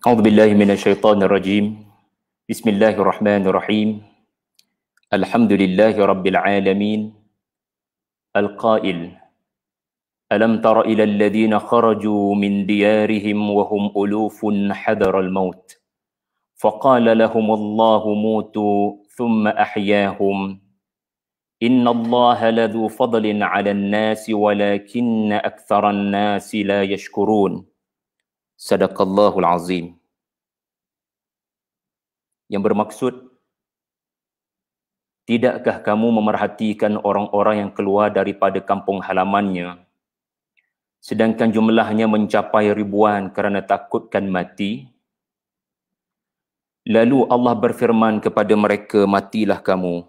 أعوذ بالله من الشيطان الرجيم بسم الله الرحمن الرحيم الحمد لله رب العالمين القائل ألم تر إلى الذين خرجوا من ديارهم وهم ألوف حذر الموت فقال لهم الله موتوا ثم أحياهم إن الله لذو فضل على الناس ولكن أكثر الناس لا يشكرون sadaqallahul azim yang bermaksud tidakkah kamu memerhatikan orang-orang yang keluar daripada kampung halamannya sedangkan jumlahnya mencapai ribuan kerana takutkan mati lalu Allah berfirman kepada mereka matilah kamu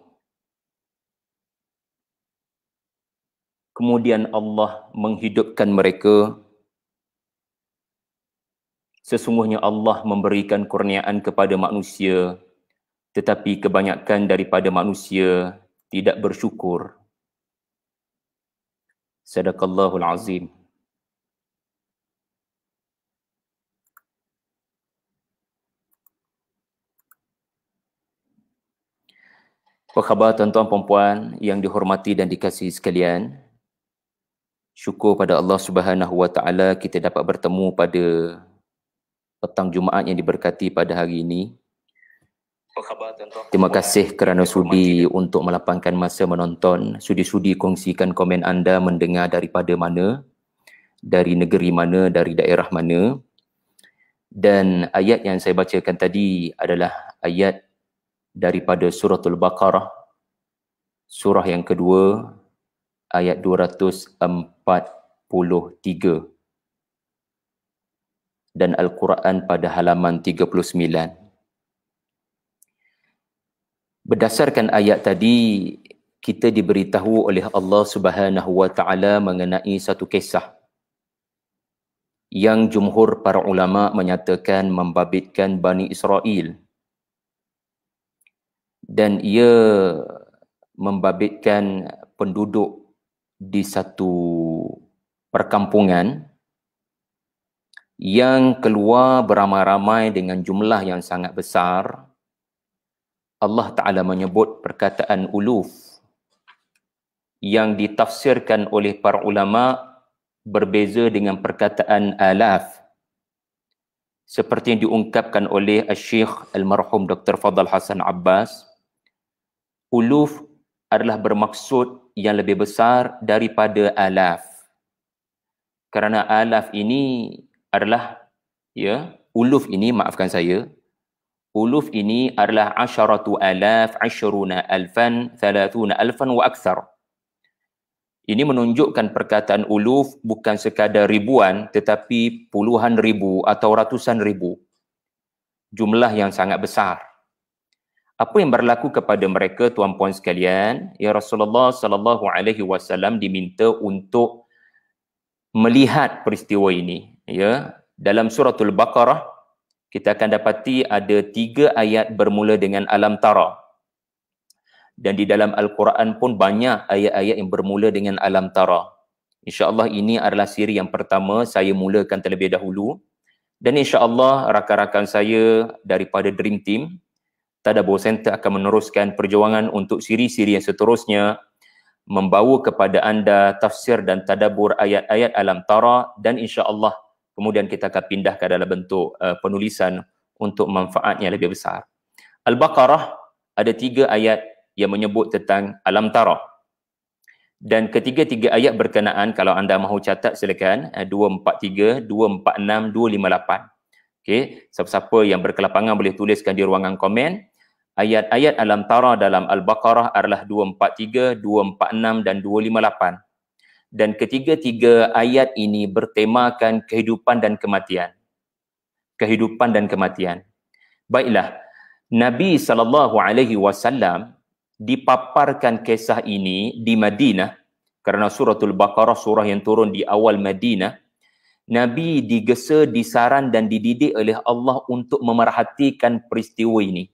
kemudian Allah menghidupkan mereka sesungguhnya Allah memberikan kurniaan kepada manusia tetapi kebanyakan daripada manusia tidak bersyukur. Sadaqallahul Azim. Apa khabar tuan-tuan puan-puan yang dihormati dan dikasihi sekalian? Syukur pada Allah Subhanahu Wa Taala kita dapat bertemu pada petang Jumaat yang diberkati pada hari ini. Terima kasih kerana sudi untuk melapangkan masa menonton. Sudi-sudi kongsikan komen anda mendengar daripada mana, dari negeri mana, dari daerah mana. Dan ayat yang saya bacakan tadi adalah ayat daripada surah Al-Baqarah, surah yang kedua, ayat 243 dan Al-Quran pada halaman 39. Berdasarkan ayat tadi, kita diberitahu oleh Allah Subhanahu Wa Taala mengenai satu kisah yang jumhur para ulama menyatakan membabitkan Bani Israel dan ia membabitkan penduduk di satu perkampungan yang keluar beramai-ramai dengan jumlah yang sangat besar Allah Taala menyebut perkataan uluf yang ditafsirkan oleh para ulama berbeza dengan perkataan alaf seperti yang diungkapkan oleh Syekh almarhum Dr. Fadhil Hasan Abbas uluf adalah bermaksud yang lebih besar daripada alaf kerana alaf ini adalah ya uluf ini maafkan saya uluf ini adalah asharatu alaf ashruna alfan thalathuna alfan wa akthar ini menunjukkan perkataan uluf bukan sekadar ribuan tetapi puluhan ribu atau ratusan ribu jumlah yang sangat besar apa yang berlaku kepada mereka tuan-puan sekalian ya Rasulullah sallallahu alaihi wasallam diminta untuk melihat peristiwa ini ya dalam suratul baqarah kita akan dapati ada tiga ayat bermula dengan alam tara dan di dalam al-Quran pun banyak ayat-ayat yang bermula dengan alam tara insyaallah ini adalah siri yang pertama saya mulakan terlebih dahulu dan insyaallah rakan-rakan saya daripada dream team tadabur center akan meneruskan perjuangan untuk siri-siri yang seterusnya membawa kepada anda tafsir dan tadabur ayat-ayat alam tara dan insyaallah kemudian kita akan pindah ke dalam bentuk uh, penulisan untuk manfaatnya lebih besar. Al-Baqarah ada tiga ayat yang menyebut tentang alam tara. Dan ketiga-tiga ayat berkenaan kalau anda mahu catat silakan 243, 246, 258. Okey, siapa-siapa yang berkelapangan boleh tuliskan di ruangan komen. Ayat-ayat alam tara dalam Al-Baqarah adalah 243, 246 dan 258 dan ketiga-tiga ayat ini bertemakan kehidupan dan kematian. Kehidupan dan kematian. Baiklah, Nabi saw dipaparkan kisah ini di Madinah kerana suratul Baqarah surah yang turun di awal Madinah. Nabi digesa, disaran dan dididik oleh Allah untuk memerhatikan peristiwa ini.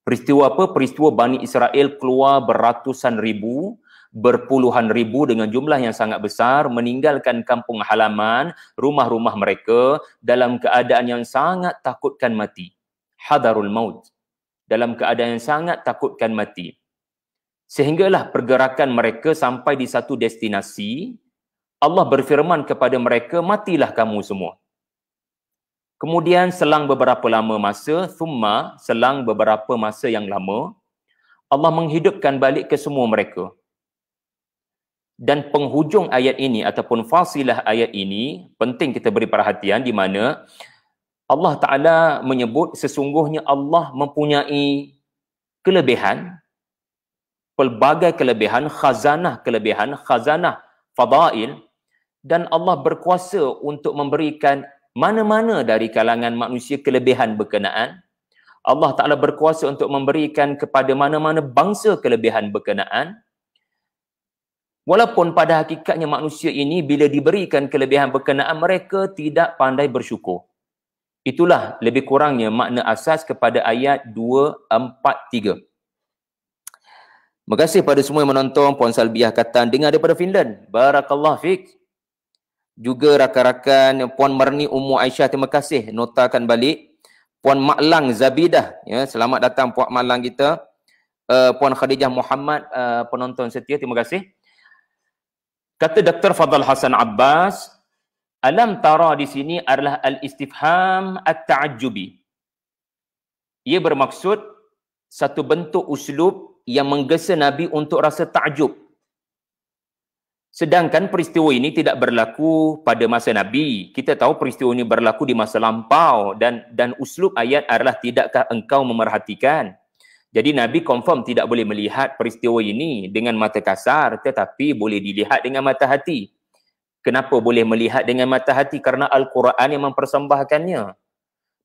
Peristiwa apa? Peristiwa Bani Israel keluar beratusan ribu berpuluhan ribu dengan jumlah yang sangat besar meninggalkan kampung halaman, rumah-rumah mereka dalam keadaan yang sangat takutkan mati. Hadarul maut. Dalam keadaan yang sangat takutkan mati. Sehinggalah pergerakan mereka sampai di satu destinasi, Allah berfirman kepada mereka, matilah kamu semua. Kemudian selang beberapa lama masa, thumma selang beberapa masa yang lama, Allah menghidupkan balik ke semua mereka dan penghujung ayat ini ataupun fasilah ayat ini penting kita beri perhatian di mana Allah Taala menyebut sesungguhnya Allah mempunyai kelebihan pelbagai kelebihan khazanah kelebihan khazanah fadail dan Allah berkuasa untuk memberikan mana-mana dari kalangan manusia kelebihan berkenaan Allah Taala berkuasa untuk memberikan kepada mana-mana bangsa kelebihan berkenaan Walaupun pada hakikatnya manusia ini bila diberikan kelebihan berkenaan mereka tidak pandai bersyukur. Itulah lebih kurangnya makna asas kepada ayat 243. Terima kasih kepada semua yang menonton Puan Salbiah kata dengar daripada Finland. Barakallah fik. Juga rakan-rakan Puan Marni Ummu Aisyah terima kasih notakan balik. Puan Maklang Zabidah ya selamat datang Puan Maklang kita. Uh, Puan Khadijah Muhammad uh, penonton setia terima kasih. Kata Dr. Fadal Hasan Abbas, alam tara di sini adalah al-istifham at-ta'ajubi. Ia bermaksud satu bentuk uslub yang menggesa Nabi untuk rasa ta'jub. Sedangkan peristiwa ini tidak berlaku pada masa Nabi. Kita tahu peristiwa ini berlaku di masa lampau dan dan uslub ayat adalah tidakkah engkau memerhatikan? Jadi Nabi confirm tidak boleh melihat peristiwa ini dengan mata kasar tetapi boleh dilihat dengan mata hati. Kenapa boleh melihat dengan mata hati? Kerana Al-Quran yang mempersembahkannya.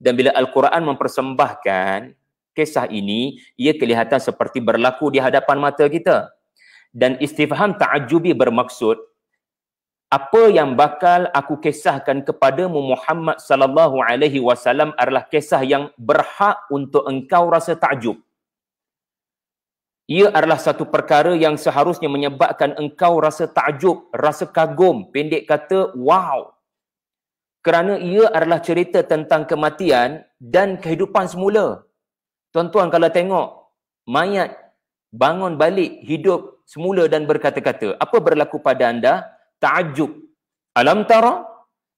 Dan bila Al-Quran mempersembahkan kisah ini, ia kelihatan seperti berlaku di hadapan mata kita. Dan istifham ta'ajubi bermaksud, apa yang bakal aku kisahkan kepadamu Muhammad sallallahu alaihi wasallam adalah kisah yang berhak untuk engkau rasa takjub. Ia adalah satu perkara yang seharusnya menyebabkan engkau rasa takjub, rasa kagum, pendek kata wow. Kerana ia adalah cerita tentang kematian dan kehidupan semula. Tuan-tuan kalau tengok mayat bangun balik hidup semula dan berkata-kata, apa berlaku pada anda? Takjub. Alam tara?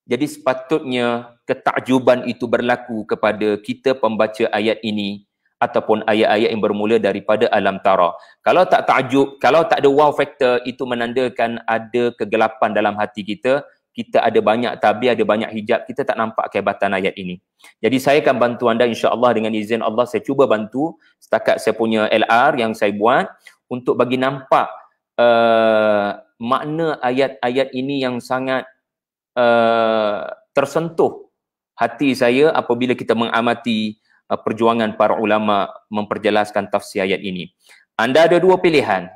Jadi sepatutnya ketakjuban itu berlaku kepada kita pembaca ayat ini ataupun ayat-ayat yang bermula daripada alam tara. Kalau tak takjub, kalau tak ada wow factor, itu menandakan ada kegelapan dalam hati kita. Kita ada banyak tabir, ada banyak hijab, kita tak nampak kehebatan ayat ini. Jadi saya akan bantu anda insya-Allah dengan izin Allah saya cuba bantu setakat saya punya LR yang saya buat untuk bagi nampak uh, makna ayat-ayat ini yang sangat uh, tersentuh hati saya apabila kita mengamati Uh, perjuangan para ulama memperjelaskan tafsir ayat ini. Anda ada dua pilihan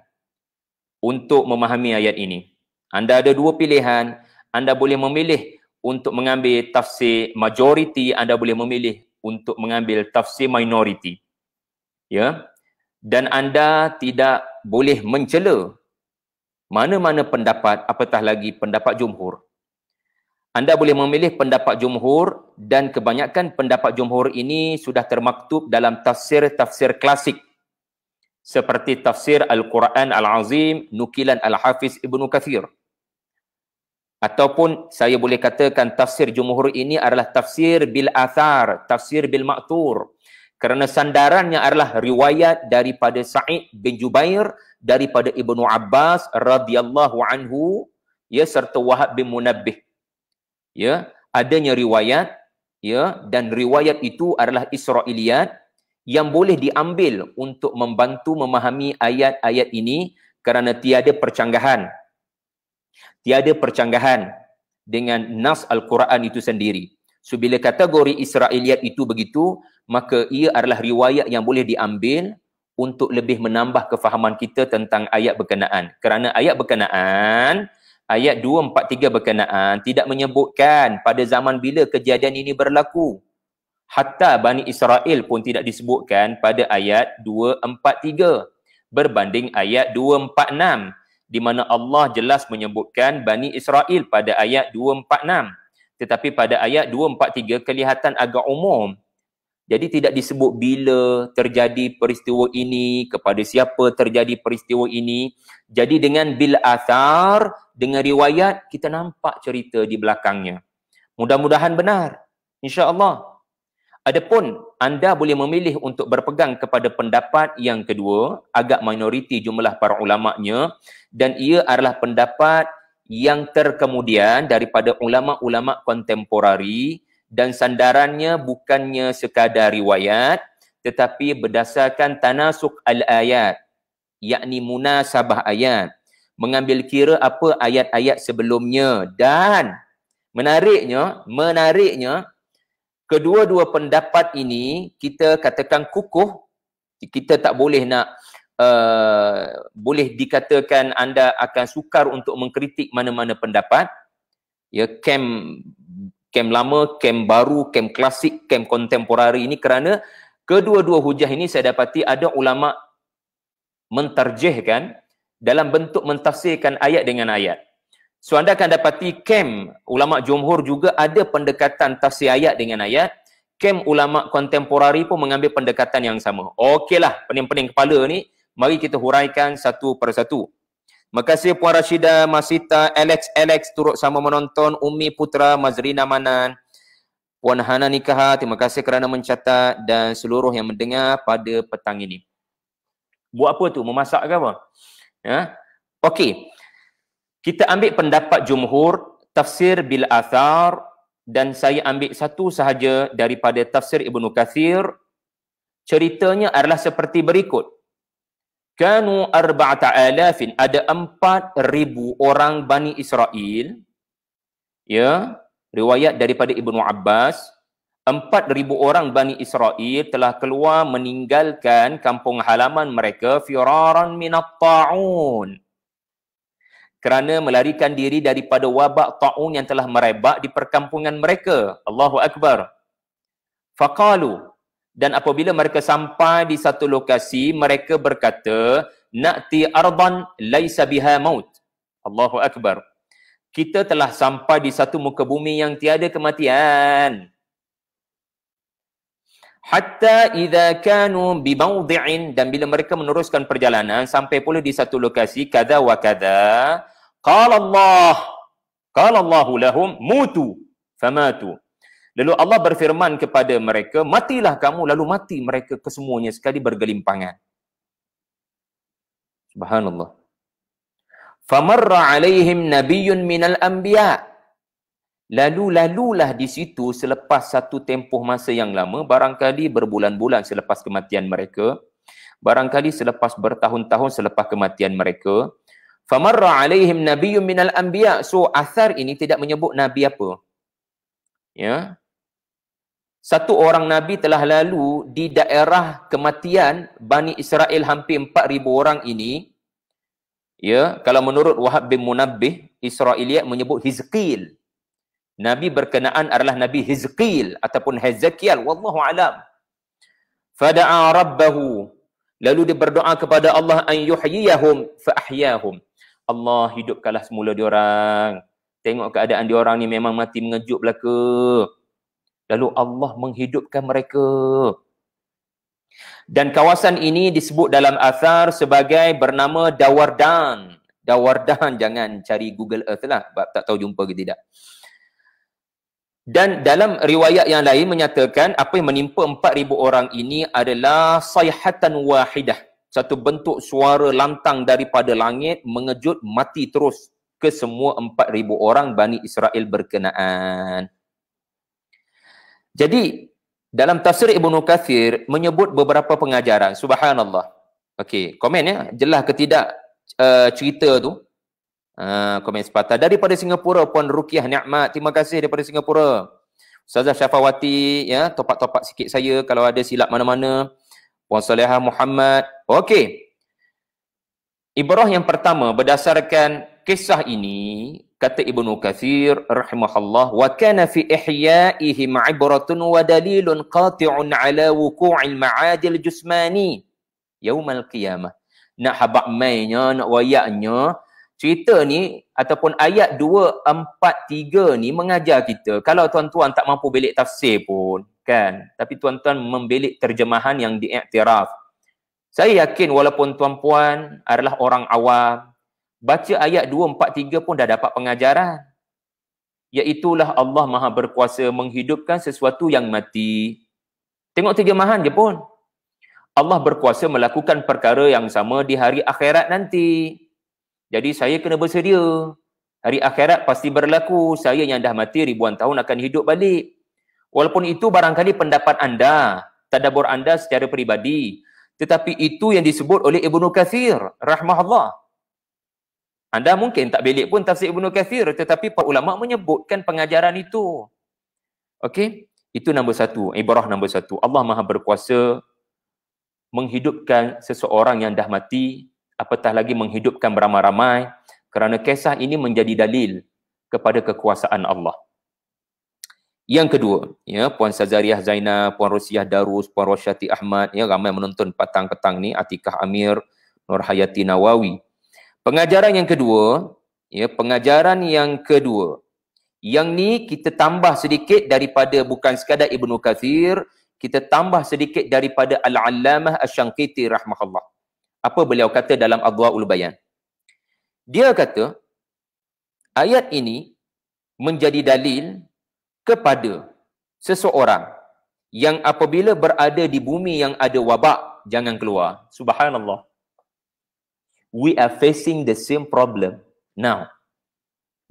untuk memahami ayat ini. Anda ada dua pilihan, anda boleh memilih untuk mengambil tafsir majoriti, anda boleh memilih untuk mengambil tafsir minoriti. Ya. Dan anda tidak boleh mencela mana-mana pendapat apatah lagi pendapat jumhur anda boleh memilih pendapat jumhur dan kebanyakan pendapat jumhur ini sudah termaktub dalam tafsir-tafsir klasik seperti tafsir Al-Quran Al-Azim nukilan Al-Hafiz Ibn Kathir. Ataupun saya boleh katakan tafsir jumhur ini adalah tafsir bil athar, tafsir bil maktur, Kerana sandarannya adalah riwayat daripada Sa'id bin Jubair daripada Ibnu Abbas radhiyallahu anhu ya serta Wahab bin Munabbih ya adanya riwayat ya dan riwayat itu adalah israiliyat yang boleh diambil untuk membantu memahami ayat-ayat ini kerana tiada percanggahan tiada percanggahan dengan nas al-Quran itu sendiri so bila kategori israiliyat itu begitu maka ia adalah riwayat yang boleh diambil untuk lebih menambah kefahaman kita tentang ayat berkenaan kerana ayat berkenaan ayat 243 berkenaan tidak menyebutkan pada zaman bila kejadian ini berlaku. Hatta Bani Israel pun tidak disebutkan pada ayat 243 berbanding ayat 246 di mana Allah jelas menyebutkan Bani Israel pada ayat 246. Tetapi pada ayat 243 kelihatan agak umum jadi tidak disebut bila terjadi peristiwa ini, kepada siapa terjadi peristiwa ini. Jadi dengan bil asar dengan riwayat, kita nampak cerita di belakangnya. Mudah-mudahan benar. Insya Allah. Adapun anda boleh memilih untuk berpegang kepada pendapat yang kedua, agak minoriti jumlah para ulama'nya dan ia adalah pendapat yang terkemudian daripada ulama'-ulama' kontemporari -ulama dan sandarannya bukannya sekadar riwayat tetapi berdasarkan tanasuk al-ayat yakni munasabah ayat mengambil kira apa ayat-ayat sebelumnya dan menariknya menariknya kedua-dua pendapat ini kita katakan kukuh kita tak boleh nak Uh, boleh dikatakan anda akan sukar untuk mengkritik mana-mana pendapat ya kem kem lama, kem baru, kem klasik, kem kontemporari ini kerana kedua-dua hujah ini saya dapati ada ulama mentarjihkan dalam bentuk mentafsirkan ayat dengan ayat. So anda akan dapati kem ulama jumhur juga ada pendekatan tafsir ayat dengan ayat. Kem ulama kontemporari pun mengambil pendekatan yang sama. Okeylah, pening-pening kepala ni, mari kita huraikan satu persatu. Makasih Puan Rashida, Masita, Alex, Alex turut sama menonton. Umi Putra, Mazrina Manan. Puan Hana Nikaha, terima kasih kerana mencatat dan seluruh yang mendengar pada petang ini. Buat apa tu? Memasak ke apa? Ya? Okey. Kita ambil pendapat Jumhur, Tafsir Bil Athar dan saya ambil satu sahaja daripada Tafsir Ibnu Kathir. Ceritanya adalah seperti berikut kanu arba'ata alafin ada empat ribu orang Bani Israel ya riwayat daripada Ibnu Abbas empat ribu orang Bani Israel telah keluar meninggalkan kampung halaman mereka firaran minat ta'un kerana melarikan diri daripada wabak ta'un yang telah merebak di perkampungan mereka. Allahu Akbar. Faqalu, dan apabila mereka sampai di satu lokasi mereka berkata na'ti ardan laisa biha maut Allahu akbar kita telah sampai di satu muka bumi yang tiada kematian hatta idza kanu bi dan bila mereka meneruskan perjalanan sampai pula di satu lokasi kada wa kada qala Allah qala Allahu lahum mutu famatu Lalu Allah berfirman kepada mereka, matilah kamu, lalu mati mereka kesemuanya sekali bergelimpangan. Subhanallah. Famarra alaihim nabiyun minal anbiya. Lalu-lalulah di situ selepas satu tempoh masa yang lama, barangkali berbulan-bulan selepas kematian mereka, barangkali selepas bertahun-tahun selepas kematian mereka, Famarra alaihim nabiyun minal anbiya. So, asar ini tidak menyebut nabi apa. Ya, satu orang Nabi telah lalu di daerah kematian Bani Israel hampir 4,000 orang ini. Ya, kalau menurut Wahab bin Munabbih, Israeliat menyebut Hizqil. Nabi berkenaan adalah Nabi Hizqil ataupun Hezekiel. Wallahu alam. Fada'a Rabbahu. Lalu dia berdoa kepada Allah an yuhyiyahum fa'ahyahum. Allah hidupkanlah semula diorang. Tengok keadaan diorang ni memang mati mengejut belaka lalu Allah menghidupkan mereka. Dan kawasan ini disebut dalam asar sebagai bernama Dawardan. Dawardan jangan cari Google Earth lah sebab tak tahu jumpa ke tidak. Dan dalam riwayat yang lain menyatakan apa yang menimpa 4000 orang ini adalah sayhatan wahidah. Satu bentuk suara lantang daripada langit mengejut mati terus ke semua 4000 orang Bani Israel berkenaan. Jadi dalam tafsir Ibnu Katsir menyebut beberapa pengajaran. Subhanallah. Okey, komen ya. Jelas ke tidak uh, cerita tu? Uh, komen sepatah. Daripada Singapura, Puan Rukiah Ni'mat. Terima kasih daripada Singapura. Ustazah Syafawati, ya, topak-topak sikit saya kalau ada silap mana-mana. Puan Salihah Muhammad. Okey. Ibrah yang pertama berdasarkan kisah ini kata Ibnu Katsir rahimahullah wa kana fi ihya'ihi ma'ibratun wa dalilun qati'un ala wuqu'il ma'adil jismani yaumal qiyamah nak habaq mainnya nak wayaknya cerita ni ataupun ayat 2 4 3 ni mengajar kita kalau tuan-tuan tak mampu belik tafsir pun kan tapi tuan-tuan membelik terjemahan yang diiktiraf saya yakin walaupun tuan-puan adalah orang awam baca ayat 2, 4, 3 pun dah dapat pengajaran. Iaitulah Allah Maha Berkuasa menghidupkan sesuatu yang mati. Tengok terjemahan je pun. Allah berkuasa melakukan perkara yang sama di hari akhirat nanti. Jadi saya kena bersedia. Hari akhirat pasti berlaku. Saya yang dah mati ribuan tahun akan hidup balik. Walaupun itu barangkali pendapat anda, tadabur anda secara peribadi. Tetapi itu yang disebut oleh Ibnu Kathir, rahmahullah. Anda mungkin tak bilik pun tafsir Ibnu Kathir tetapi para ulama menyebutkan pengajaran itu. Okey, itu nombor satu, ibrah nombor satu. Allah Maha Berkuasa menghidupkan seseorang yang dah mati, apatah lagi menghidupkan beramai-ramai kerana kisah ini menjadi dalil kepada kekuasaan Allah. Yang kedua, ya Puan Sazariah Zainal, Puan Rosiah Darus, Puan Rosyati Ahmad, ya ramai menonton patang petang ni Atikah Amir, Nur Nawawi. Pengajaran yang kedua, ya, pengajaran yang kedua. Yang ni kita tambah sedikit daripada bukan sekadar Ibnu Katsir, kita tambah sedikit daripada Al-Allamah Ash-Shankiti Rahmahullah. Apa beliau kata dalam Adwa'ul Bayan? Dia kata, ayat ini menjadi dalil kepada seseorang yang apabila berada di bumi yang ada wabak, jangan keluar. Subhanallah we are facing the same problem now.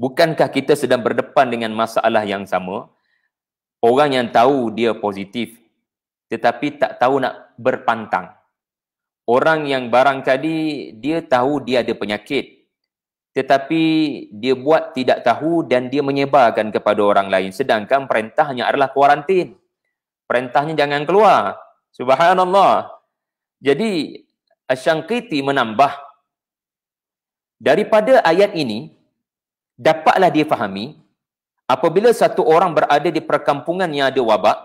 Bukankah kita sedang berdepan dengan masalah yang sama? Orang yang tahu dia positif tetapi tak tahu nak berpantang. Orang yang barangkali dia tahu dia ada penyakit tetapi dia buat tidak tahu dan dia menyebarkan kepada orang lain sedangkan perintahnya adalah kuarantin. Perintahnya jangan keluar. Subhanallah. Jadi Asyangkiti menambah daripada ayat ini dapatlah dia fahami apabila satu orang berada di perkampungan yang ada wabak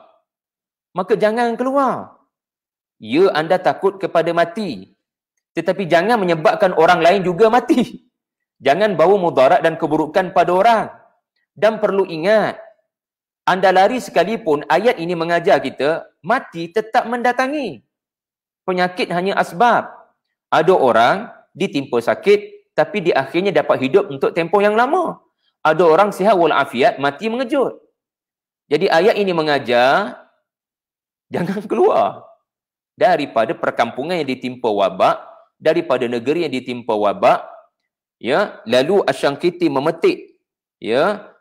maka jangan keluar ya anda takut kepada mati tetapi jangan menyebabkan orang lain juga mati jangan bawa mudarat dan keburukan pada orang dan perlu ingat anda lari sekalipun ayat ini mengajar kita mati tetap mendatangi penyakit hanya asbab ada orang ditimpa sakit tapi di akhirnya dapat hidup untuk tempoh yang lama. Ada orang sihat afiat mati mengejut. Jadi ayat ini mengajar, jangan keluar daripada perkampungan yang ditimpa wabak, daripada negeri yang ditimpa wabak, ya, lalu Asyangkiti memetik, ya,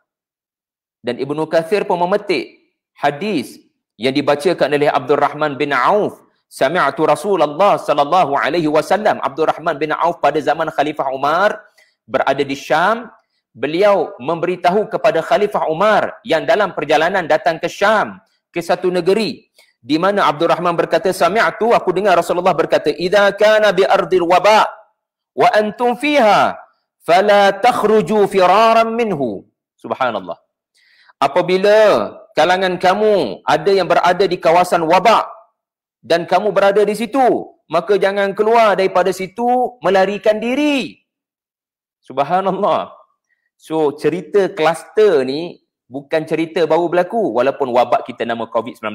dan Ibnu Kathir pun memetik hadis yang dibacakan oleh Abdul Rahman bin Auf Sami'atu Rasulullah sallallahu alaihi wasallam Abdul Rahman bin Auf pada zaman Khalifah Umar berada di Syam. Beliau memberitahu kepada Khalifah Umar yang dalam perjalanan datang ke Syam, ke satu negeri di mana Abdul Rahman berkata Samiatu. aku dengar Rasulullah berkata idza kana bi ardil waba wa antum fiha fala takhruju firaran minhu subhanallah apabila kalangan kamu ada yang berada di kawasan wabak dan kamu berada di situ maka jangan keluar daripada situ melarikan diri subhanallah so cerita kluster ni bukan cerita baru berlaku walaupun wabak kita nama covid-19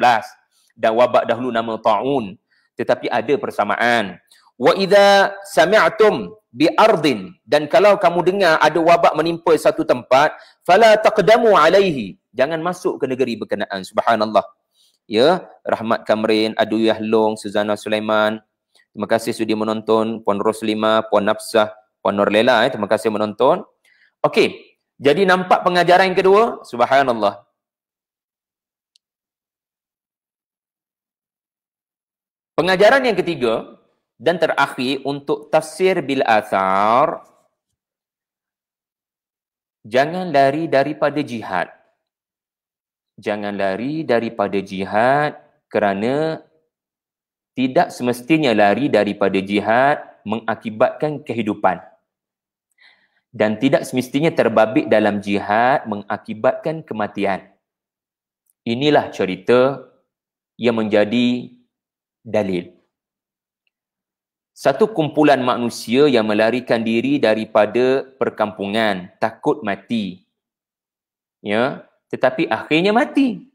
dan wabak dahulu nama taun tetapi ada persamaan wa idza sami'tum bi ardin dan kalau kamu dengar ada wabak menimpa satu tempat fala taqdamu alaihi jangan masuk ke negeri berkenaan subhanallah ya Rahmat Kamrin, Aduyah Long, Suzana Sulaiman. Terima kasih sudah menonton Puan Roslima, Puan Nafsah, Puan Nurlela eh. terima kasih menonton. Okey. Jadi nampak pengajaran yang kedua, subhanallah. Pengajaran yang ketiga dan terakhir untuk tafsir bil athar jangan lari daripada jihad jangan lari daripada jihad kerana tidak semestinya lari daripada jihad mengakibatkan kehidupan dan tidak semestinya terbabit dalam jihad mengakibatkan kematian. Inilah cerita yang menjadi dalil. Satu kumpulan manusia yang melarikan diri daripada perkampungan takut mati. Ya, tetapi akhirnya mati.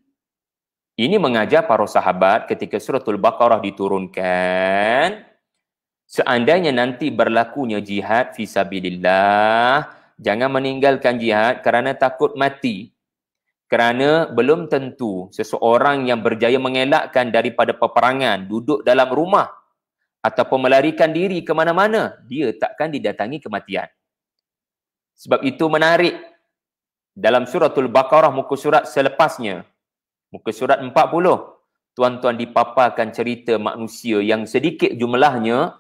Ini mengajar para sahabat ketika suratul Baqarah diturunkan, seandainya nanti berlakunya jihad fisabilillah, jangan meninggalkan jihad kerana takut mati. Kerana belum tentu seseorang yang berjaya mengelakkan daripada peperangan, duduk dalam rumah atau melarikan diri ke mana-mana, dia takkan didatangi kematian. Sebab itu menarik dalam suratul baqarah muka surat selepasnya muka surat 40 tuan-tuan dipaparkan cerita manusia yang sedikit jumlahnya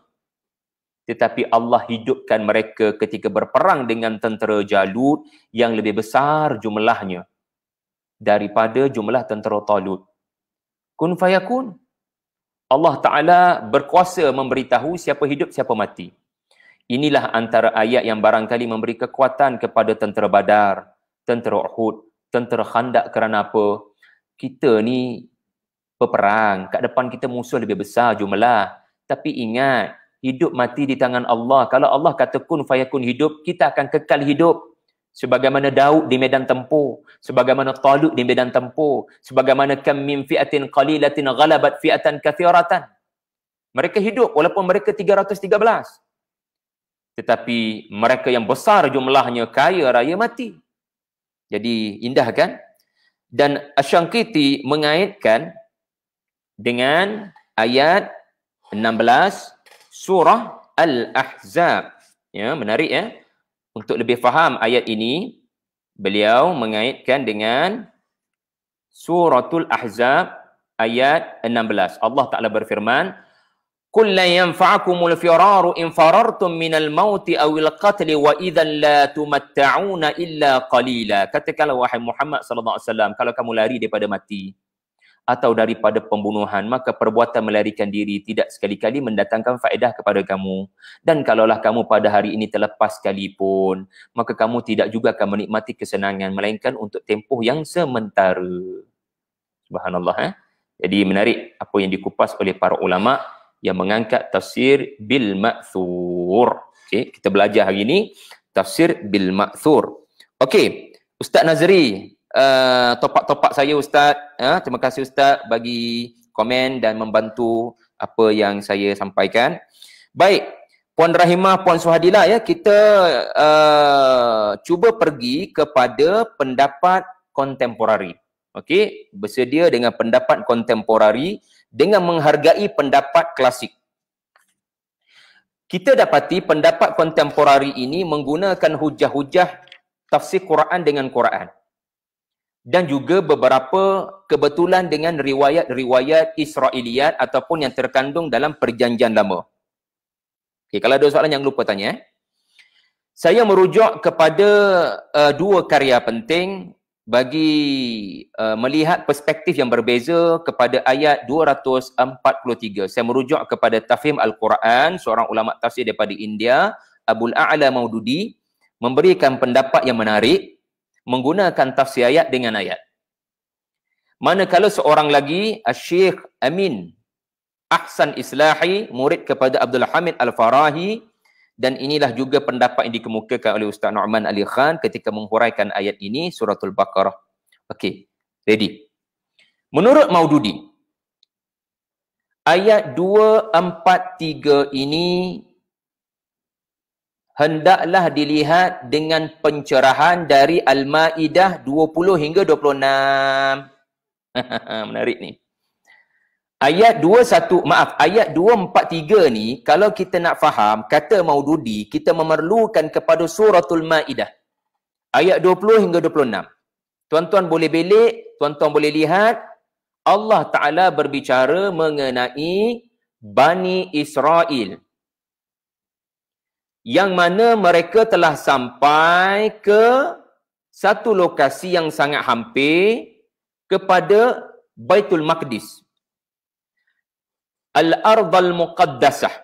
tetapi Allah hidupkan mereka ketika berperang dengan tentera Jalut yang lebih besar jumlahnya daripada jumlah tentera Talut kun fayakun Allah Ta'ala berkuasa memberitahu siapa hidup, siapa mati. Inilah antara ayat yang barangkali memberi kekuatan kepada tentera badar tentera Uhud, tentera Khandak kerana apa? Kita ni peperang, kat depan kita musuh lebih besar jumlah. Tapi ingat, hidup mati di tangan Allah. Kalau Allah kata kun fayakun hidup, kita akan kekal hidup. Sebagaimana Daud di medan tempur, sebagaimana Talut di medan tempur, sebagaimana kam min fi'atin qalilatin ghalabat fi'atan kathiratan. Mereka hidup walaupun mereka 313. Tetapi mereka yang besar jumlahnya kaya raya mati. Jadi indah kan? Dan Ashankiti mengaitkan dengan ayat 16 surah Al-Ahzab. Ya, menarik ya. Untuk lebih faham ayat ini, beliau mengaitkan dengan suratul Ahzab ayat 16. Allah Ta'ala berfirman, كل ينفعكم الفرار إن فررتم من الموت أو القتل وإذا لا تمتعون إلا قليلا katakanlah wahai Muhammad sallallahu alaihi wasallam kalau kamu lari daripada mati atau daripada pembunuhan maka perbuatan melarikan diri tidak sekali-kali mendatangkan faedah kepada kamu dan kalaulah kamu pada hari ini terlepas sekalipun maka kamu tidak juga akan menikmati kesenangan melainkan untuk tempoh yang sementara subhanallah eh jadi menarik apa yang dikupas oleh para ulama' yang mengangkat tafsir bil ma'thur. Okey, kita belajar hari ini tafsir bil ma'thur. Okey, Ustaz Nazri, uh, topak-topak saya Ustaz. Uh, terima kasih Ustaz bagi komen dan membantu apa yang saya sampaikan. Baik, Puan Rahimah, Puan Suhadila ya, kita uh, cuba pergi kepada pendapat kontemporari. Okey, bersedia dengan pendapat kontemporari dengan menghargai pendapat klasik. Kita dapati pendapat kontemporari ini menggunakan hujah-hujah tafsir Quran dengan Quran. Dan juga beberapa kebetulan dengan riwayat-riwayat Israeliat ataupun yang terkandung dalam perjanjian lama. Okay, kalau ada soalan jangan lupa tanya. Eh? Saya merujuk kepada uh, dua karya penting bagi uh, melihat perspektif yang berbeza kepada ayat 243. Saya merujuk kepada Tafim Al-Quran, seorang ulama tafsir daripada India, Abul A'la Maududi, memberikan pendapat yang menarik menggunakan tafsir ayat dengan ayat. Manakala seorang lagi, Syekh Amin Ahsan Islahi, murid kepada Abdul Hamid Al-Farahi, dan inilah juga pendapat yang dikemukakan oleh Ustaz Nu'man Ali Khan ketika menghuraikan ayat ini suratul Baqarah. Okey, ready. Menurut Maududi, ayat 243 ini hendaklah dilihat dengan pencerahan dari Al-Ma'idah 20 hingga 26. Menarik ni. Ayat 21 maaf ayat 243 ni kalau kita nak faham kata Maududi kita memerlukan kepada suratul Maidah ayat 20 hingga 26. Tuan-tuan boleh belik, tuan-tuan boleh lihat Allah Taala berbicara mengenai Bani Israel yang mana mereka telah sampai ke satu lokasi yang sangat hampir kepada Baitul Maqdis al-ardal muqaddasah.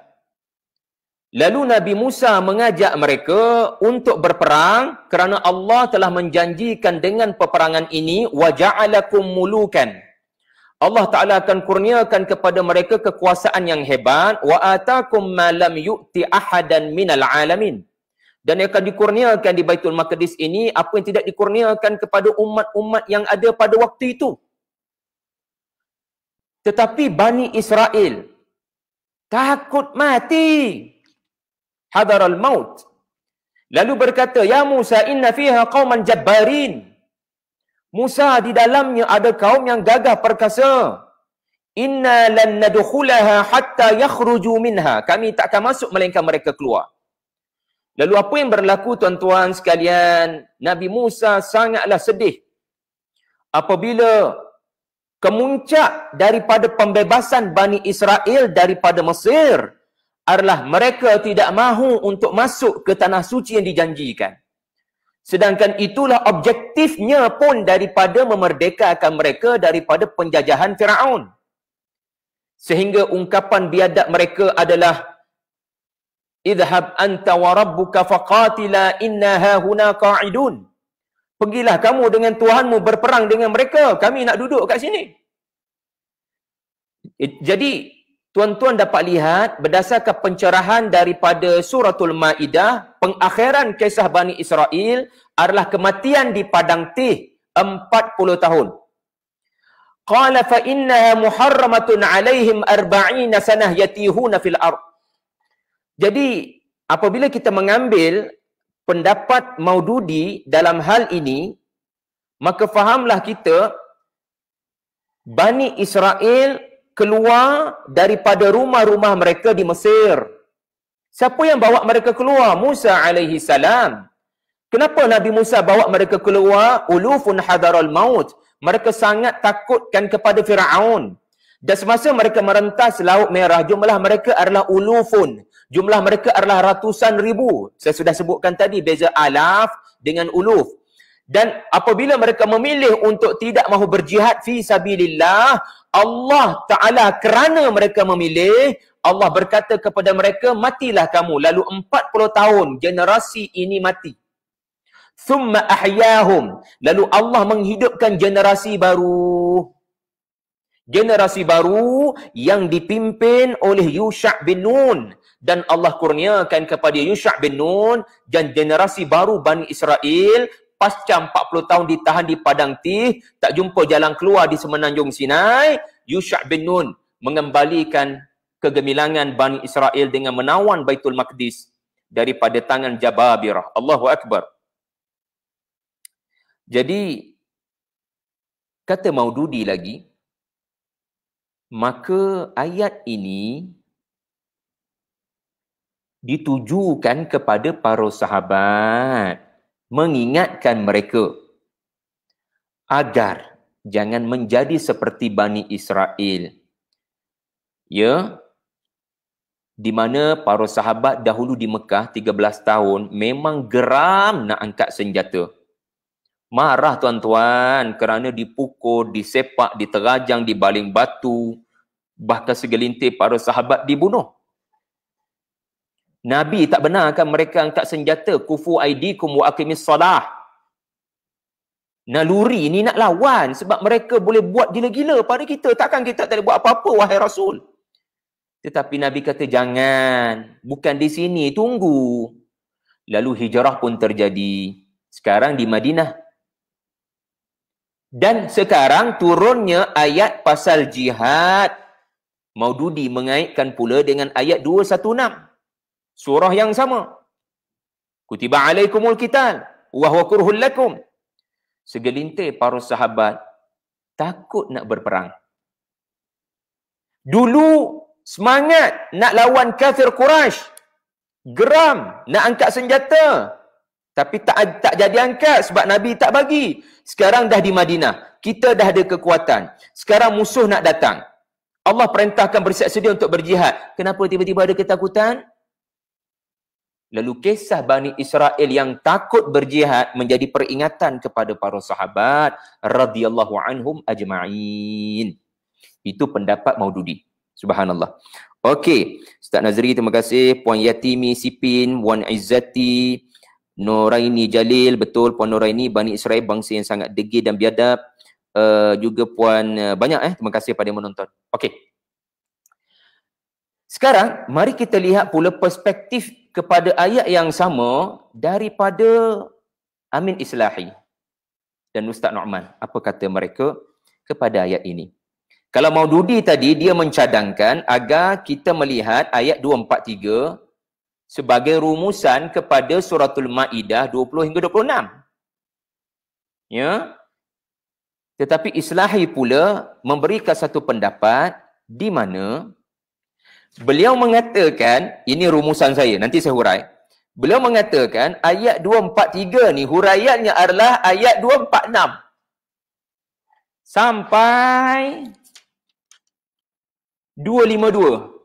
Lalu Nabi Musa mengajak mereka untuk berperang kerana Allah telah menjanjikan dengan peperangan ini waja'alakum mulukan. Allah Taala akan kurniakan kepada mereka kekuasaan yang hebat wa atakum ma lam yu'ti ahadan minal alamin. Dan yang akan dikurniakan di Baitul Maqdis ini apa yang tidak dikurniakan kepada umat-umat yang ada pada waktu itu. Tetapi Bani Israel takut mati. Hadar al-maut. Lalu berkata, Ya Musa, inna fiha qawman jabbarin. Musa, di dalamnya ada kaum yang gagah perkasa. Inna lan nadukhulaha hatta yakhruju minha. Kami tak akan masuk melainkan mereka keluar. Lalu apa yang berlaku tuan-tuan sekalian? Nabi Musa sangatlah sedih. Apabila kemuncak daripada pembebasan Bani Israel daripada Mesir adalah mereka tidak mahu untuk masuk ke tanah suci yang dijanjikan. Sedangkan itulah objektifnya pun daripada memerdekakan mereka daripada penjajahan Firaun. Sehingga ungkapan biadab mereka adalah idhab anta wa rabbuka faqatila innaha huna qa'idun. Pergilah kamu dengan Tuhanmu berperang dengan mereka. Kami nak duduk kat sini. Jadi, tuan-tuan dapat lihat berdasarkan pencerahan daripada suratul Ma'idah, pengakhiran kisah Bani Israel adalah kematian di Padang Tih 40 tahun. Qala fa muharramatun alaihim arba'ina sanah yatihuna fil ard. Jadi, apabila kita mengambil pendapat Maududi dalam hal ini, maka fahamlah kita Bani Israel keluar daripada rumah-rumah mereka di Mesir. Siapa yang bawa mereka keluar? Musa alaihi salam. Kenapa Nabi Musa bawa mereka keluar? Ulufun hadaral maut. Mereka sangat takutkan kepada Firaun. Dan semasa mereka merentas Laut Merah, jumlah mereka adalah ulufun. Jumlah mereka adalah ratusan ribu. Saya sudah sebutkan tadi beza alaf dengan uluf. Dan apabila mereka memilih untuk tidak mahu berjihad fi sabilillah, Allah Taala kerana mereka memilih, Allah berkata kepada mereka, matilah kamu. Lalu 40 tahun generasi ini mati. Thumma ahyahum. Lalu Allah menghidupkan generasi baru. Generasi baru yang dipimpin oleh Yusha bin Nun dan Allah kurniakan kepada Yusha' bin Nun dan generasi baru Bani Israel pasca 40 tahun ditahan di Padang Tih, tak jumpa jalan keluar di Semenanjung Sinai, Yusha' bin Nun mengembalikan kegemilangan Bani Israel dengan menawan Baitul Maqdis daripada tangan Jababirah. Allahu Akbar. Jadi, kata Maududi lagi, maka ayat ini ditujukan kepada para sahabat mengingatkan mereka agar jangan menjadi seperti Bani Israel. Ya, di mana para sahabat dahulu di Mekah 13 tahun memang geram nak angkat senjata. Marah tuan-tuan kerana dipukul, disepak, diterajang, dibaling batu. Bahkan segelintir para sahabat dibunuh. Nabi tak benarkan mereka angkat senjata. Kufu aidikum wa akimis salah. Naluri ni nak lawan sebab mereka boleh buat gila-gila pada kita. Takkan kita tak boleh buat apa-apa wahai Rasul. Tetapi Nabi kata jangan. Bukan di sini. Tunggu. Lalu hijrah pun terjadi. Sekarang di Madinah. Dan sekarang turunnya ayat pasal jihad. Maududi mengaitkan pula dengan ayat 216 surah yang sama kutiba alaikumul qital wa kurhul lakum segelintir para sahabat takut nak berperang dulu semangat nak lawan kafir quraisy geram nak angkat senjata tapi tak tak jadi angkat sebab nabi tak bagi sekarang dah di madinah kita dah ada kekuatan sekarang musuh nak datang Allah perintahkan bersiap sedia untuk berjihad. Kenapa tiba-tiba ada ketakutan? Lalu kisah Bani Israel yang takut berjihad menjadi peringatan kepada para sahabat radhiyallahu anhum ajma'in. Itu pendapat Maududi. Subhanallah. Okey, Ustaz Nazri terima kasih, Puan Yatimi Sipin, Puan Izzati, Noraini Jalil, betul Puan Noraini Bani Israel bangsa yang sangat degil dan biadab. Uh, juga Puan uh, banyak eh terima kasih pada yang menonton. Okey. Sekarang mari kita lihat pula perspektif kepada ayat yang sama daripada Amin Islahi dan Ustaz Nu'man. Apa kata mereka kepada ayat ini? Kalau Maududi tadi dia mencadangkan agar kita melihat ayat 243 sebagai rumusan kepada suratul Maidah 20 hingga 26. Ya. Tetapi Islahi pula memberikan satu pendapat di mana Beliau mengatakan, ini rumusan saya, nanti saya hurai. Beliau mengatakan ayat 243 ni huraiannya adalah ayat 246. Sampai 252.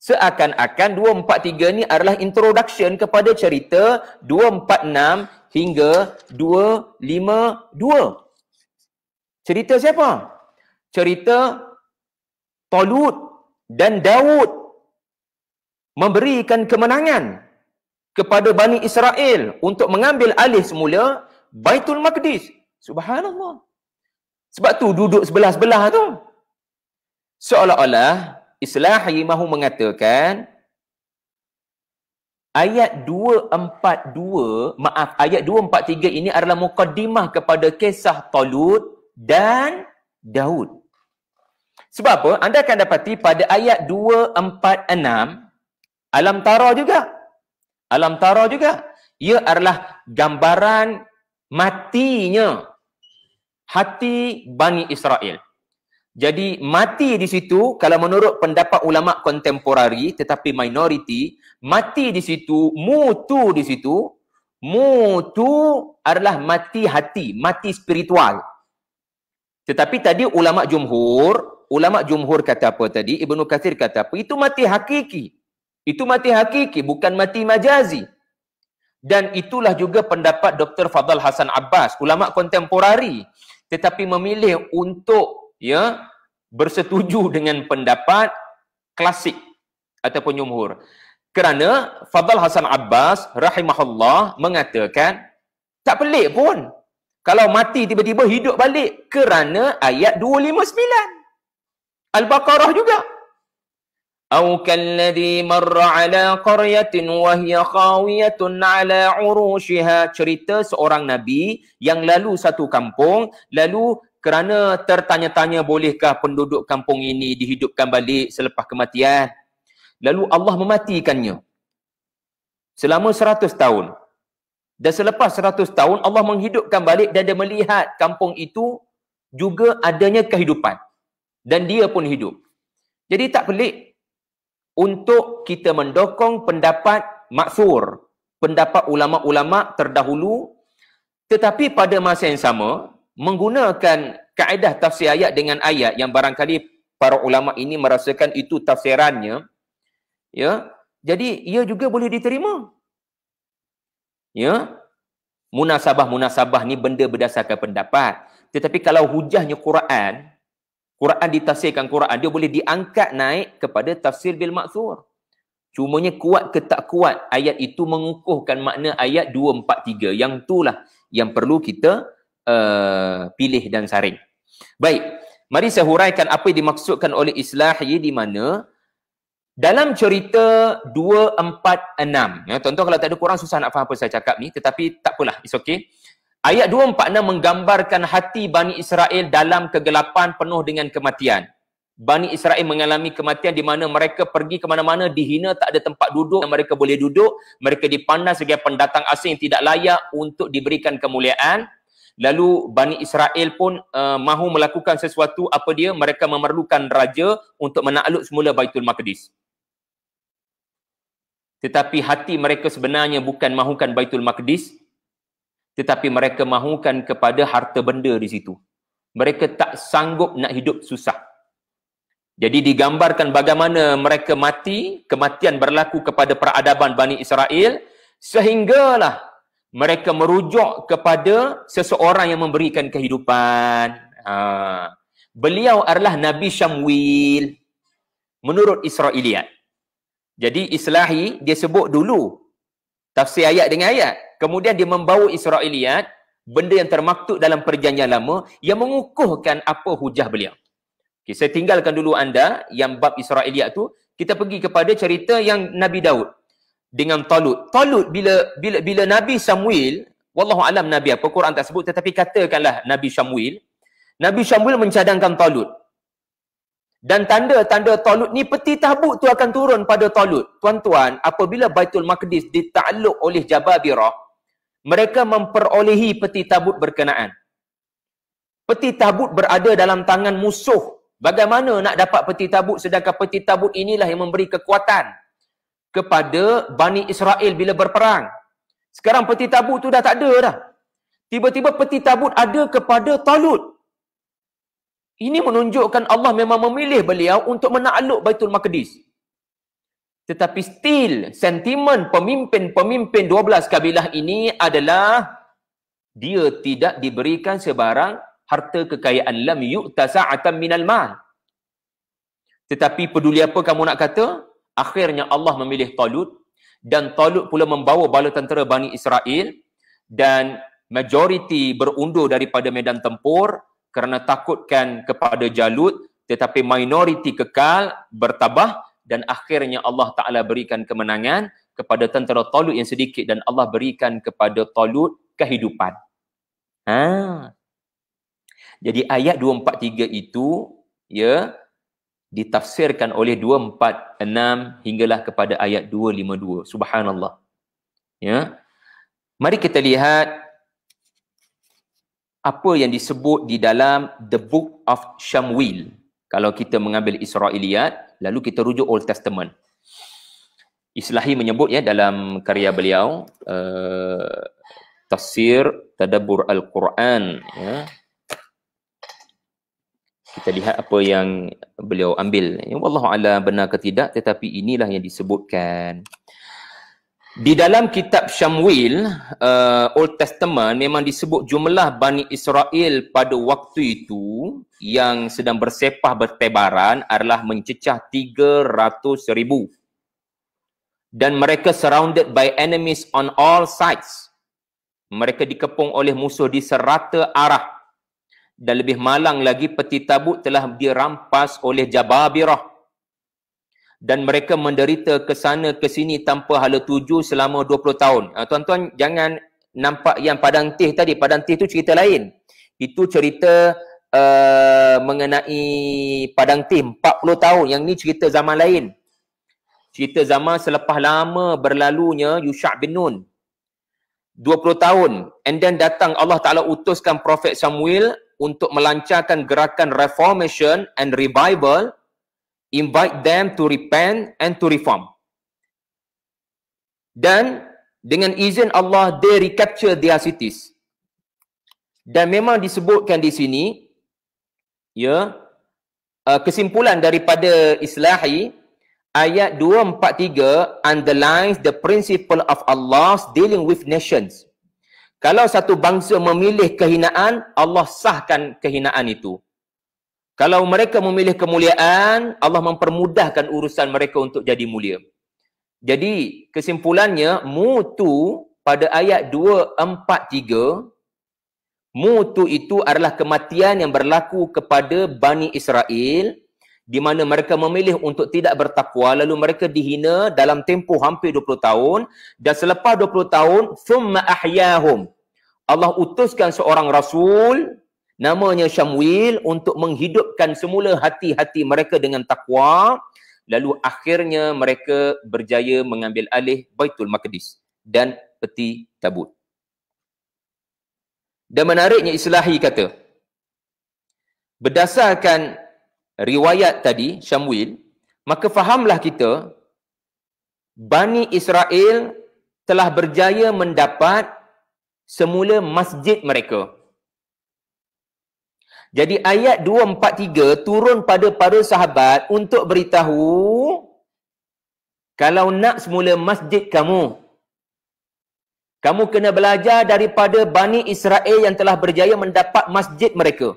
Seakan-akan 243 ni adalah introduction kepada cerita 246 hingga 252. Cerita siapa? Cerita Tolud dan Daud memberikan kemenangan kepada Bani Israel untuk mengambil alih semula Baitul Maqdis. Subhanallah. Sebab tu duduk sebelah-sebelah tu. Seolah-olah Islahi mahu mengatakan ayat 242, maaf, ayat 243 ini adalah mukadimah kepada kisah Talut dan Daud. Sebab apa? Anda akan dapati pada ayat 246 alam tara juga. Alam tara juga. Ia adalah gambaran matinya hati Bani Israel. Jadi mati di situ kalau menurut pendapat ulama kontemporari tetapi minoriti, mati di situ, mutu di situ, mutu adalah mati hati, mati spiritual. Tetapi tadi ulama jumhur ulama jumhur kata apa tadi ibnu kathir kata apa itu mati hakiki itu mati hakiki bukan mati majazi dan itulah juga pendapat Dr. Fadal Hasan Abbas, ulama kontemporari tetapi memilih untuk ya bersetuju dengan pendapat klasik ataupun jumhur. Kerana Fadal Hasan Abbas rahimahullah mengatakan tak pelik pun kalau mati tiba-tiba hidup balik kerana ayat 259. Al-Baqarah juga. أو كالذي مر على قرية وهي خاوية على عروشها cerita seorang Nabi yang lalu satu kampung lalu kerana tertanya-tanya bolehkah penduduk kampung ini dihidupkan balik selepas kematian lalu Allah mematikannya selama seratus tahun dan selepas seratus tahun Allah menghidupkan balik dan dia melihat kampung itu juga adanya kehidupan dan dia pun hidup. Jadi tak pelik untuk kita mendokong pendapat maksur, pendapat ulama-ulama terdahulu tetapi pada masa yang sama menggunakan kaedah tafsir ayat dengan ayat yang barangkali para ulama ini merasakan itu tafsirannya ya jadi ia juga boleh diterima ya munasabah-munasabah ni benda berdasarkan pendapat tetapi kalau hujahnya Quran Quran ditafsirkan Quran, dia boleh diangkat naik kepada tafsir bil maksur. Cumanya kuat ke tak kuat, ayat itu mengukuhkan makna ayat 243. Yang itulah yang perlu kita uh, pilih dan saring. Baik, mari saya huraikan apa yang dimaksudkan oleh islahi di mana dalam cerita 246. Ya, tuan-tuan kalau tak ada kurang susah nak faham apa saya cakap ni, tetapi tak apalah, it's okay. Ayat 246 menggambarkan hati Bani Israel dalam kegelapan penuh dengan kematian. Bani Israel mengalami kematian di mana mereka pergi ke mana-mana dihina tak ada tempat duduk yang mereka boleh duduk. Mereka dipandang sebagai pendatang asing yang tidak layak untuk diberikan kemuliaan. Lalu Bani Israel pun uh, mahu melakukan sesuatu apa dia mereka memerlukan raja untuk menakluk semula Baitul Maqdis. Tetapi hati mereka sebenarnya bukan mahukan Baitul Maqdis, tetapi mereka mahukan kepada harta benda di situ. Mereka tak sanggup nak hidup susah. Jadi digambarkan bagaimana mereka mati, kematian berlaku kepada peradaban Bani Israel sehinggalah mereka merujuk kepada seseorang yang memberikan kehidupan. Ha. Beliau adalah Nabi Syamwil menurut Israeliat. Jadi Islahi dia sebut dulu tafsir ayat dengan ayat. Kemudian dia membawa Israeliat, benda yang termaktub dalam perjanjian lama, yang mengukuhkan apa hujah beliau. Okay, saya tinggalkan dulu anda yang bab Israeliat tu, kita pergi kepada cerita yang Nabi Daud dengan Talut. Talut bila bila bila Nabi Samuel, wallahu alam Nabi apa Quran tak sebut tetapi katakanlah Nabi Samuel, Nabi Samuel mencadangkan Talut. Dan tanda-tanda Talut ni peti tabut tu akan turun pada Talut. Tuan-tuan, apabila Baitul Maqdis ditakluk oleh jababirah, mereka memperolehi peti tabut berkenaan. Peti tabut berada dalam tangan musuh. Bagaimana nak dapat peti tabut sedangkan peti tabut inilah yang memberi kekuatan kepada Bani Israel bila berperang. Sekarang peti tabut tu dah tak ada dah. Tiba-tiba peti tabut ada kepada Talut. Ini menunjukkan Allah memang memilih beliau untuk menakluk Baitul Maqdis. Tetapi still sentimen pemimpin-pemimpin 12 kabilah ini adalah dia tidak diberikan sebarang harta kekayaan lam yu'ta sa'atan minal mal. Tetapi peduli apa kamu nak kata? Akhirnya Allah memilih Talut dan Talut pula membawa bala tentera Bani Israel dan majoriti berundur daripada medan tempur kerana takutkan kepada Jalut tetapi minoriti kekal bertabah dan akhirnya Allah Taala berikan kemenangan kepada tentera Talut yang sedikit dan Allah berikan kepada Talut kehidupan. Ha. Jadi ayat 243 itu ya ditafsirkan oleh 246 hinggalah kepada ayat 252. Subhanallah. Ya. Mari kita lihat apa yang disebut di dalam the book of Shamwil kalau kita mengambil Israiliyat lalu kita rujuk Old Testament Islahi menyebut ya dalam karya beliau uh, tafsir tadabbur al-Quran ya kita lihat apa yang beliau ambil ya wallahu benar ke tidak tetapi inilah yang disebutkan di dalam kitab Syamwil, uh, Old Testament memang disebut jumlah Bani Israel pada waktu itu yang sedang bersepah bertebaran adalah mencecah 300 ribu. Dan mereka surrounded by enemies on all sides. Mereka dikepung oleh musuh di serata arah. Dan lebih malang lagi, peti tabut telah dirampas oleh Jababirah dan mereka menderita ke sana ke sini tanpa hala tuju selama 20 tahun. Ha, tuan-tuan jangan nampak yang padang teh tadi, padang teh tu cerita lain. Itu cerita uh, mengenai padang teh 40 tahun. Yang ni cerita zaman lain. Cerita zaman selepas lama berlalunya Yusha' bin Nun. 20 tahun and then datang Allah Ta'ala utuskan Prophet Samuel untuk melancarkan gerakan reformation and revival invite them to repent and to reform. Dan dengan izin Allah, they recapture their cities. Dan memang disebutkan di sini, ya, yeah, uh, kesimpulan daripada Islahi, ayat 243 underlines the principle of Allah's dealing with nations. Kalau satu bangsa memilih kehinaan, Allah sahkan kehinaan itu. Kalau mereka memilih kemuliaan, Allah mempermudahkan urusan mereka untuk jadi mulia. Jadi kesimpulannya, mutu pada ayat 243, mutu itu adalah kematian yang berlaku kepada Bani Israel di mana mereka memilih untuk tidak bertakwa lalu mereka dihina dalam tempoh hampir 20 tahun dan selepas 20 tahun thumma ahyahum Allah utuskan seorang rasul namanya Syamwil untuk menghidupkan semula hati-hati mereka dengan takwa lalu akhirnya mereka berjaya mengambil alih Baitul Maqdis dan peti tabut. Dan menariknya Islahi kata berdasarkan riwayat tadi Syamwil maka fahamlah kita Bani Israel telah berjaya mendapat semula masjid mereka jadi ayat 243 turun pada para sahabat untuk beritahu kalau nak semula masjid kamu kamu kena belajar daripada Bani Israel yang telah berjaya mendapat masjid mereka.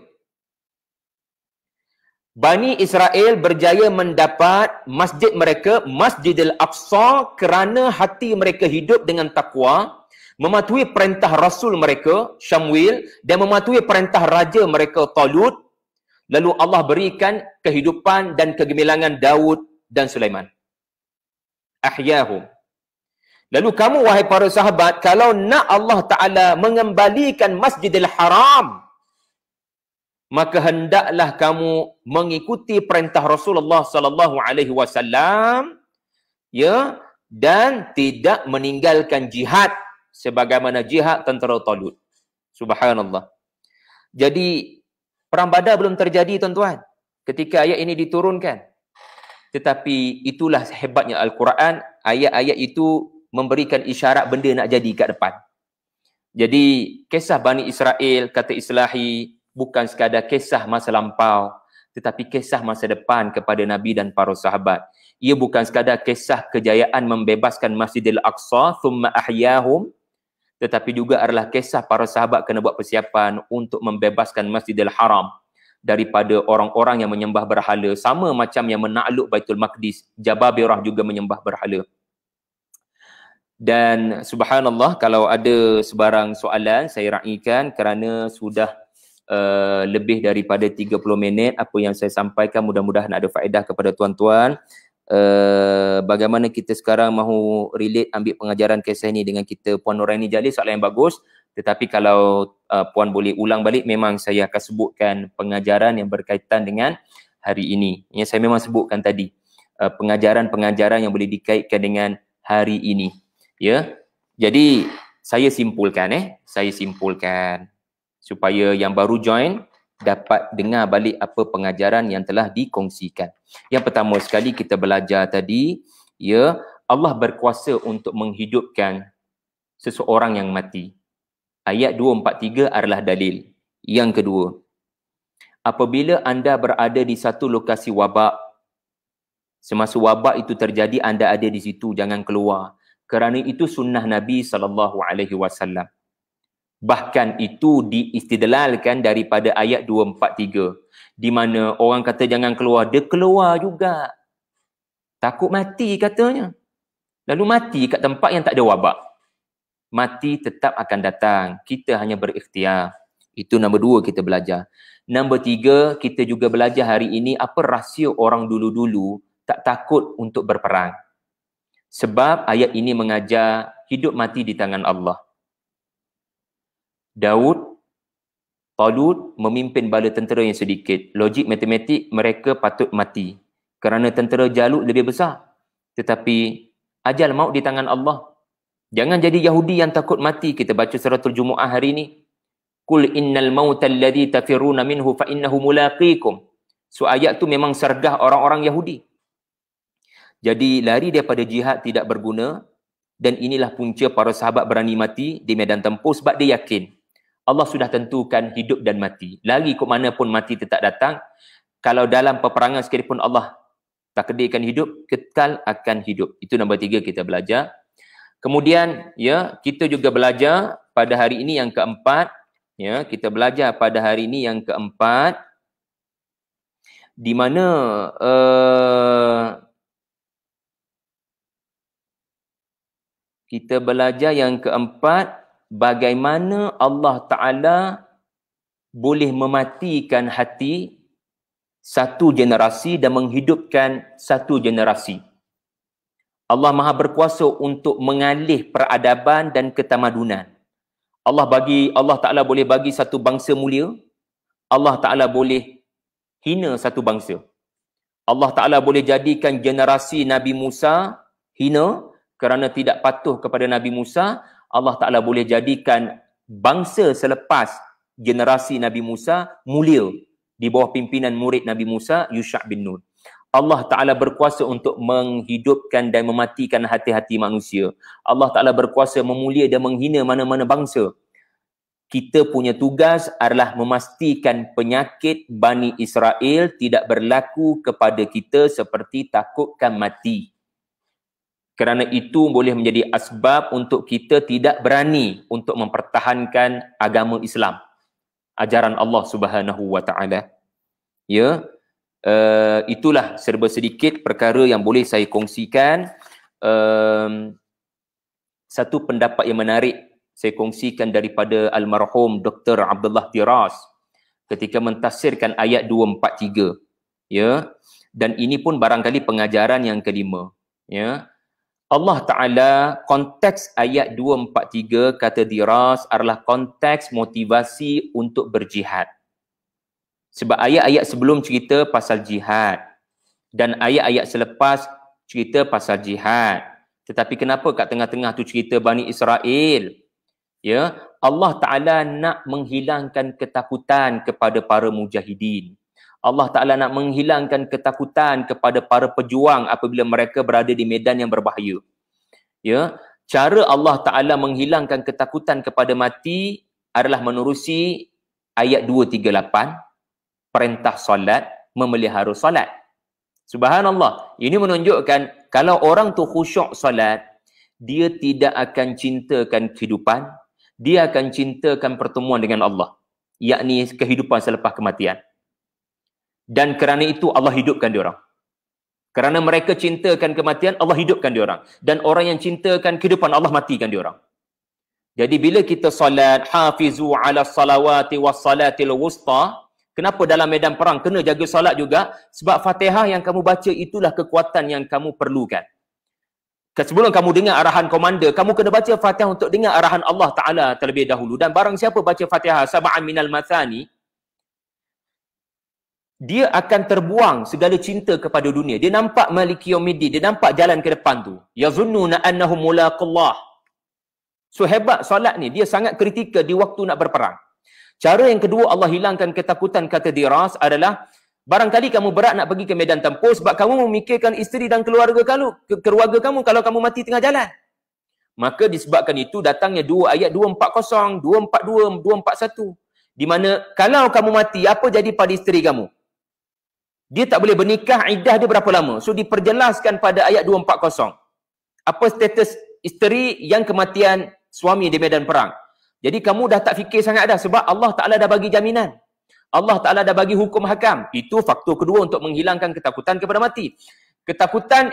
Bani Israel berjaya mendapat masjid mereka, Masjidil Aqsa kerana hati mereka hidup dengan takwa mematuhi perintah rasul mereka Syamwil dan mematuhi perintah raja mereka Talut lalu Allah berikan kehidupan dan kegemilangan Daud dan Sulaiman ahyahum lalu kamu wahai para sahabat kalau nak Allah taala mengembalikan Masjidil Haram maka hendaklah kamu mengikuti perintah Rasulullah sallallahu alaihi wasallam ya dan tidak meninggalkan jihad sebagaimana jihad tentera Talut. Subhanallah. Jadi perang Badar belum terjadi tuan-tuan ketika ayat ini diturunkan. Tetapi itulah hebatnya Al-Quran, ayat-ayat itu memberikan isyarat benda nak jadi kat depan. Jadi kisah Bani Israel kata Islahi bukan sekadar kisah masa lampau tetapi kisah masa depan kepada Nabi dan para sahabat. Ia bukan sekadar kisah kejayaan membebaskan Masjidil Aqsa thumma ahyahum tetapi juga adalah kisah para sahabat kena buat persiapan untuk membebaskan Masjidil Haram daripada orang-orang yang menyembah berhala sama macam yang menakluk Baitul Maqdis Jababirah juga menyembah berhala dan subhanallah kalau ada sebarang soalan saya raikan kerana sudah uh, lebih daripada 30 minit apa yang saya sampaikan mudah-mudahan ada faedah kepada tuan-tuan uh, bagaimana kita sekarang mahu relate ambil pengajaran kisah ini dengan kita Puan Nuraini Jalil soalan yang bagus tetapi kalau uh, Puan boleh ulang balik memang saya akan sebutkan pengajaran yang berkaitan dengan hari ini yang saya memang sebutkan tadi uh, pengajaran-pengajaran yang boleh dikaitkan dengan hari ini ya jadi saya simpulkan eh saya simpulkan supaya yang baru join dapat dengar balik apa pengajaran yang telah dikongsikan. Yang pertama sekali kita belajar tadi, ya, Allah berkuasa untuk menghidupkan seseorang yang mati. Ayat 243 adalah dalil. Yang kedua, apabila anda berada di satu lokasi wabak, semasa wabak itu terjadi anda ada di situ jangan keluar. Kerana itu sunnah Nabi saw bahkan itu diistidlalkan daripada ayat 243 di mana orang kata jangan keluar dia keluar juga takut mati katanya lalu mati kat tempat yang tak ada wabak mati tetap akan datang kita hanya berikhtiar itu nombor dua kita belajar nombor tiga kita juga belajar hari ini apa rahsia orang dulu-dulu tak takut untuk berperang sebab ayat ini mengajar hidup mati di tangan Allah Daud Talud memimpin bala tentera yang sedikit. Logik matematik mereka patut mati. Kerana tentera Jalut lebih besar. Tetapi ajal maut di tangan Allah. Jangan jadi Yahudi yang takut mati. Kita baca suratul Jumu'ah hari ini. Kul innal mautal ladhi tafiruna minhu fa innahu mulaqikum. So ayat tu memang sergah orang-orang Yahudi. Jadi lari daripada jihad tidak berguna. Dan inilah punca para sahabat berani mati di medan tempur sebab dia yakin. Allah sudah tentukan hidup dan mati. Lagi ke mana pun mati tetap datang. Kalau dalam peperangan sekalipun Allah tak takdirkan hidup, kekal akan hidup. Itu nombor tiga kita belajar. Kemudian, ya, kita juga belajar pada hari ini yang keempat. Ya, kita belajar pada hari ini yang keempat. Di mana uh, kita belajar yang keempat bagaimana Allah Ta'ala boleh mematikan hati satu generasi dan menghidupkan satu generasi. Allah Maha Berkuasa untuk mengalih peradaban dan ketamadunan. Allah bagi Allah Taala boleh bagi satu bangsa mulia, Allah Taala boleh hina satu bangsa. Allah Taala boleh jadikan generasi Nabi Musa hina kerana tidak patuh kepada Nabi Musa, Allah Ta'ala boleh jadikan bangsa selepas generasi Nabi Musa mulia di bawah pimpinan murid Nabi Musa Yusha' bin Nur. Allah Ta'ala berkuasa untuk menghidupkan dan mematikan hati-hati manusia. Allah Ta'ala berkuasa memulia dan menghina mana-mana bangsa. Kita punya tugas adalah memastikan penyakit Bani Israel tidak berlaku kepada kita seperti takutkan mati kerana itu boleh menjadi asbab untuk kita tidak berani untuk mempertahankan agama Islam ajaran Allah Subhanahu wa taala ya uh, itulah serba sedikit perkara yang boleh saya kongsikan um, satu pendapat yang menarik saya kongsikan daripada almarhum Dr Abdullah Tiras ketika mentafsirkan ayat 243 ya dan ini pun barangkali pengajaran yang kelima ya Allah Ta'ala konteks ayat 243 kata diras adalah konteks motivasi untuk berjihad. Sebab ayat-ayat sebelum cerita pasal jihad dan ayat-ayat selepas cerita pasal jihad. Tetapi kenapa kat tengah-tengah tu cerita Bani Israel? Ya, Allah Ta'ala nak menghilangkan ketakutan kepada para mujahidin. Allah Ta'ala nak menghilangkan ketakutan kepada para pejuang apabila mereka berada di medan yang berbahaya. Ya, cara Allah Ta'ala menghilangkan ketakutan kepada mati adalah menerusi ayat 238, perintah solat, memelihara solat. Subhanallah, ini menunjukkan kalau orang tu khusyuk solat, dia tidak akan cintakan kehidupan, dia akan cintakan pertemuan dengan Allah, yakni kehidupan selepas kematian dan kerana itu Allah hidupkan dia orang. Kerana mereka cintakan kematian, Allah hidupkan dia orang. Dan orang yang cintakan kehidupan, Allah matikan dia orang. Jadi bila kita salat, hafizu ala salawati wa salatil wusta, kenapa dalam medan perang kena jaga salat juga? Sebab fatihah yang kamu baca itulah kekuatan yang kamu perlukan. Sebelum kamu dengar arahan komander, kamu kena baca fatihah untuk dengar arahan Allah Ta'ala terlebih dahulu. Dan barang siapa baca fatihah, sabah minal mathani, dia akan terbuang segala cinta kepada dunia. Dia nampak maliki yaumiddin, dia nampak jalan ke depan tu. Ya Yazunnuna annahum mulaqallah. So hebat solat ni, dia sangat kritikal di waktu nak berperang. Cara yang kedua Allah hilangkan ketakutan kata diras adalah barangkali kamu berat nak pergi ke medan tempur sebab kamu memikirkan isteri dan keluarga kamu, keluarga kamu kalau kamu mati tengah jalan. Maka disebabkan itu datangnya dua ayat 240, 242, 241 di mana kalau kamu mati apa jadi pada isteri kamu? dia tak boleh bernikah iddah dia berapa lama so diperjelaskan pada ayat 240 apa status isteri yang kematian suami di medan perang jadi kamu dah tak fikir sangat dah sebab Allah Taala dah bagi jaminan Allah Taala dah bagi hukum hakam itu faktor kedua untuk menghilangkan ketakutan kepada mati ketakutan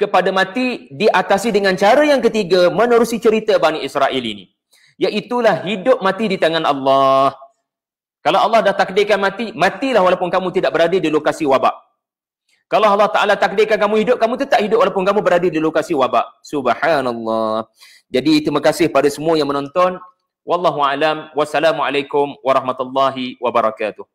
kepada mati diatasi dengan cara yang ketiga menerusi cerita Bani Israel ini. Iaitulah hidup mati di tangan Allah. Kalau Allah dah takdirkan mati, matilah walaupun kamu tidak berada di lokasi wabak. Kalau Allah Ta'ala takdirkan kamu hidup, kamu tetap hidup walaupun kamu berada di lokasi wabak. Subhanallah. Jadi terima kasih pada semua yang menonton. Wallahu a'lam. Wassalamualaikum warahmatullahi wabarakatuh.